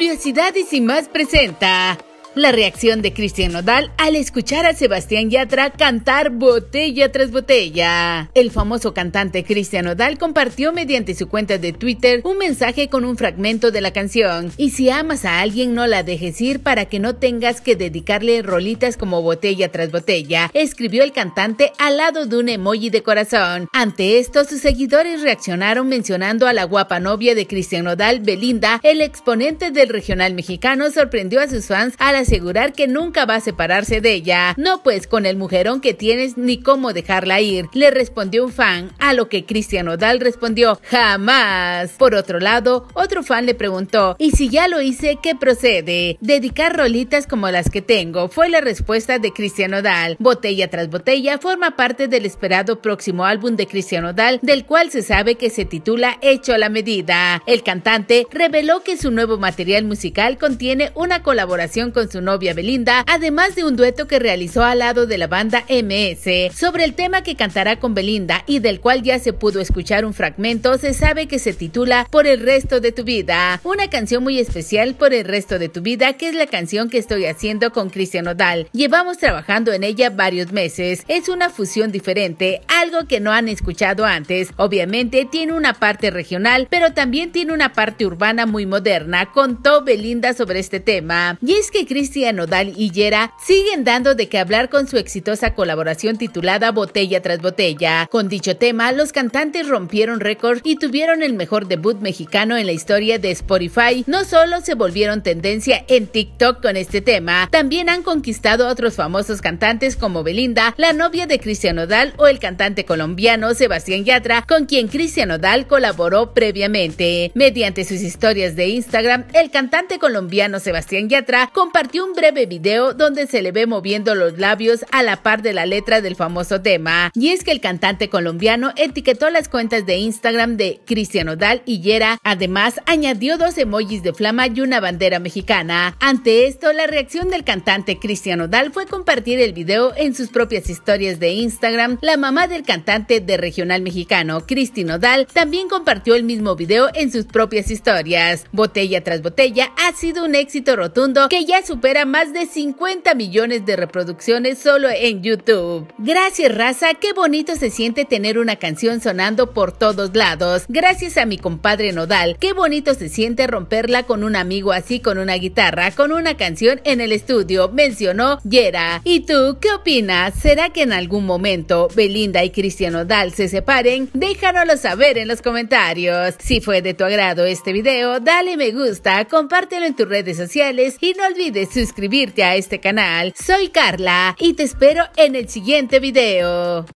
Curiosidad y más presenta la reacción de Cristian Nodal al escuchar a Sebastián Yatra cantar botella tras botella. El famoso cantante Cristian Nodal compartió mediante su cuenta de Twitter un mensaje con un fragmento de la canción. Y si amas a alguien, no la dejes ir para que no tengas que dedicarle rolitas como botella tras botella, escribió el cantante al lado de un emoji de corazón. Ante esto, sus seguidores reaccionaron mencionando a la guapa novia de Cristian Nodal, Belinda, el exponente del regional mexicano, sorprendió a sus fans al asegurar que nunca va a separarse de ella. No pues con el mujerón que tienes ni cómo dejarla ir, le respondió un fan, a lo que Cristian Odal respondió, jamás. Por otro lado, otro fan le preguntó, ¿y si ya lo hice, qué procede? Dedicar rolitas como las que tengo, fue la respuesta de Cristian Odal. Botella tras botella forma parte del esperado próximo álbum de Cristian Odal, del cual se sabe que se titula Hecho a la medida. El cantante reveló que su nuevo material musical contiene una colaboración con su novia Belinda, además de un dueto que realizó al lado de la banda MS. Sobre el tema que cantará con Belinda y del cual ya se pudo escuchar un fragmento, se sabe que se titula Por el resto de tu vida, una canción muy especial por el resto de tu vida que es la canción que estoy haciendo con Cristian Odal. Llevamos trabajando en ella varios meses, es una fusión diferente, algo que no han escuchado antes. Obviamente tiene una parte regional, pero también tiene una parte urbana muy moderna, contó Belinda sobre este tema. Y es que Cristian Nodal y Yera siguen dando de qué hablar con su exitosa colaboración titulada Botella tras Botella. Con dicho tema, los cantantes rompieron récord y tuvieron el mejor debut mexicano en la historia de Spotify. No solo se volvieron tendencia en TikTok con este tema, también han conquistado a otros famosos cantantes como Belinda, la novia de Cristian Nodal o el cantante colombiano Sebastián Yatra, con quien Cristian Nodal colaboró previamente. Mediante sus historias de Instagram, el cantante colombiano Sebastián Yatra compartió un breve video donde se le ve moviendo los labios a la par de la letra del famoso tema. Y es que el cantante colombiano etiquetó las cuentas de Instagram de Cristian Odal y Yera. Además, añadió dos emojis de flama y una bandera mexicana. Ante esto, la reacción del cantante Cristian Odal fue compartir el video en sus propias historias de Instagram. La mamá del cantante de regional mexicano, Cristian Odal, también compartió el mismo video en sus propias historias. Botella tras botella ha sido un éxito rotundo que ya supera más de 50 millones de reproducciones solo en YouTube. Gracias raza, qué bonito se siente tener una canción sonando por todos lados. Gracias a mi compadre Nodal, qué bonito se siente romperla con un amigo así con una guitarra, con una canción en el estudio, mencionó Yera. ¿Y tú qué opinas? ¿Será que en algún momento Belinda y Cristian Nodal se separen? Déjanoslo saber en los comentarios. Si fue de tu agrado este video, dale me gusta, compártelo en tus redes sociales y no olvides suscribirte a este canal. Soy Carla y te espero en el siguiente video.